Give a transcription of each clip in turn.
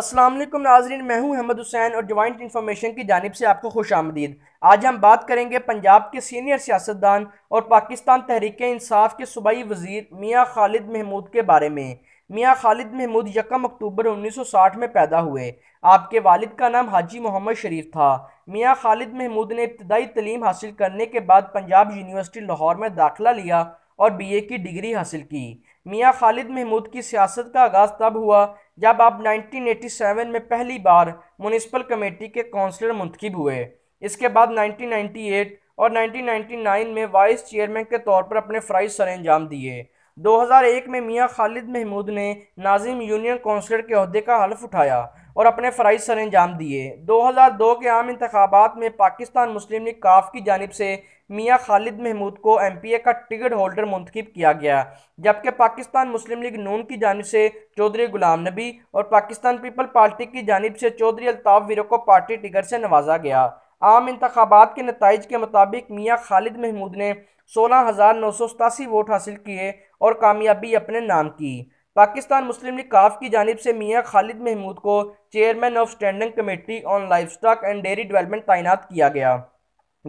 असलम नाजरीन मैं हूं अहमद हुसैन और जॉइंट इन्फॉर्मेशन की जानब से आपको खुश आमदीद आज हम बात करेंगे पंजाब के सीनियर सियासतदान और पाकिस्तान तहरीक इंसाफ के सूबाई वजीर मियाँ खालिद महमूद के बारे में मियाँ खालिद महमूद यकम अक्टूबर 1960 में पैदा हुए आपके वालिद का नाम हाजी मोहम्मद शरीफ था मियाँ खालिद महमूद ने इब्तदाई तलीम हासिल करने के बाद पंजाब यूनिवर्सिटी लाहौर में दाखिला लिया और ए की डिग्री हासिल की मियाँ खालिद महमूद की सियासत का आगाज़ तब हुआ जब आप 1987 में पहली बार म्यूनसिपल कमेटी के काउंसलर मुंतखब हुए इसके बाद 1998 और 1999 में वाइस चेयरमैन के तौर पर अपने फ़राइज सर अंजाम दिए 2001 में मियां खालिद महमूद ने नाजिम यूनियन काउंसलर के अहदे का हल्फ उठाया और अपने फ़राइज सर अंजाम दिए 2002 के आम इंतबात में पाकिस्तान मुस्लिम लीग काफ की जानब से मियाँ खालिद महमूद को एम पी ए का टिकट होल्डर मुंतखब किया गया जबकि पाकिस्तान मुस्लिम लीग नून की जानब से चौधरी गुलाम नबी और पाकिस्तान पीपल पार्टी की जानब से चौधरी अलताफ़ वीरों को पार्टी टिकट से नवाजा गया आम इंतबात के नतज के मुताबिक मियाँ खालिद महमूद ने सोलह हज़ार नौ सौ सतासी वोट हासिल किए और कामयाबी अपने नाम की पाकिस्तान मुस्लिम लीग काफ की जानब से मियाँ खालिद महमूद को chairman of standing committee on livestock and dairy development तैनात किया गया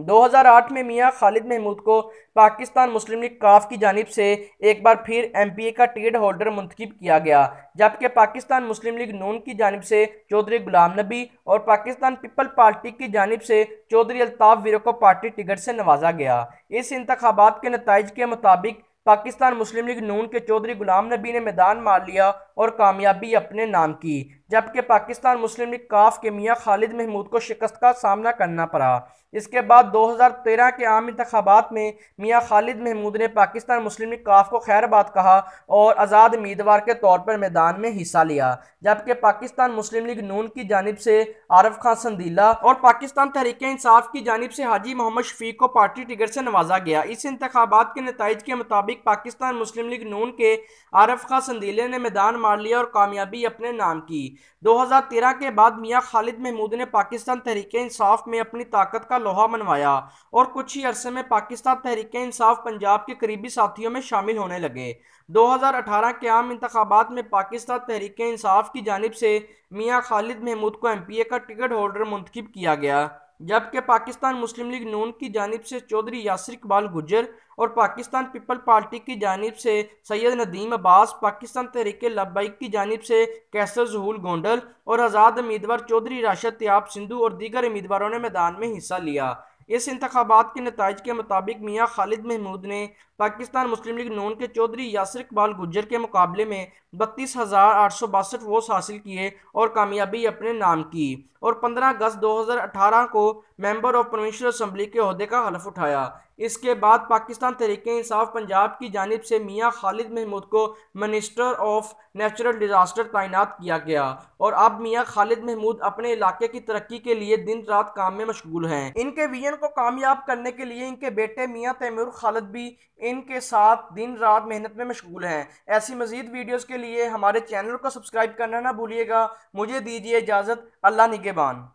2008 में मियाँ खालिद महमूद को पाकिस्तान मुस्लिम लीग काफ की जानब से एक बार फिर एम पी ए का टिकट होल्डर मुंतखब किया गया जबकि पाकिस्तान मुस्लिम लीग नून की जानब से चौधरी गुलाम नबी और पाकिस्तान पीपल पार्टी की जानब से चौधरी अल्ताफ़ वीरो को पार्टी टिकट से नवाजा गया इस इंतबात के नतज के मुताबिक पाकिस्तान मुस्लिम लीग नून के चौधरी गुलाम नबी ने मैदान मार लिया और कामयाबी अपने नाम की जबकि पाकिस्तान मुस्लिम लीग काफ के मियाँ खालिद महमूद को शिकस्त का सामना करना पड़ा इसके बाद 2013 के आम इंतबात में मियाँ खालिद महमूद ने पाकिस्तान मुस्लिम लीग काफ को खैरबाद कहा और आज़ाद उम्मीदवार के तौर पर मैदान में हिस्सा लिया जबकि पाकिस्तान मुस्लिम लीग नून की जानब से आरफ खान संदीला और पाकिस्तान तहरीक इंसाफ की जानब से हाजी मोहम्मद शफीक को पार्टी टिकट से नवाजा गया इस इंतबात के नतज के मुताबिक पाकिस्तान मुस्लिम लीग नून के आरफ खान संदीले ने मैदान मार लिया और कामयाबी अपने नाम की 2013 के बाद मियाँ खालिद महमूद ने पाकिस्तान तहरीक इंसाफ में अपनी ताकत का लोहा मनवाया और कुछ ही अरसे में पाकिस्तान तहरीक इंसाफ पंजाब के करीबी साथियों में शामिल होने लगे 2018 के आम इंतबात में पाकिस्तान तहरीक इंसाफ की जानब से मियाँ खालिद महमूद को एम पी ए का टिकट होल्डर मुंतखब किया गया जबकि पाकिस्तान मुस्लिम लीग नून की जानब से चौधरी यासर इकबाल गुजर और पाकिस्तान पीपल पार्टी की जानब से सैयद नदीम अब्बास पाकिस्तान तहरीक लब्बैक की जानब से कैसर जहूल गोंडल और आज़ाद उम्मीदवार चौधरी राशद त्याब सिंधु और दीगर उम्मीदवारों ने मैदान में हिस्सा लिया इस इंतबात के नतज के मुताबिक मियाँ खालिद महमूद ने पाकिस्तान मुस्लिम लीग नोन के चौधरी यासर इकबाल गुजर के मुकाबले में बत्तीस हज़ार आठ सौ बासठ वोट हासिल किए और कामयाबी अपने नाम की और पंद्रह अगस्त दो हज़ार अठारह को मेंबर ऑफ प्रोविंशल असम्बली के अहदे का हलफ उठाया इसके बाद पाकिस्तान तहरीक इंसाफ पंजाब की जानब से मियाँ खालिद महमूद को मिनिस्टर ऑफ नेचुरल डिज़ास्टर तैनात किया गया और अब मियाँ खालिद महमूद अपने इलाके की तरक्की के लिए दिन रात काम में मशगूल हैं इनके विजन को कामयाब करने के लिए इनके बेटे मियाँ तैमूर खालिद भी इनके साथ दिन रात मेहनत में मशगूल हैं ऐसी मज़ीद वीडियोज़ के लिए हमारे चैनल को सब्सक्राइब करना ना भूलिएगा मुझे दीजिए इजाज़त अल्लाह निगेबान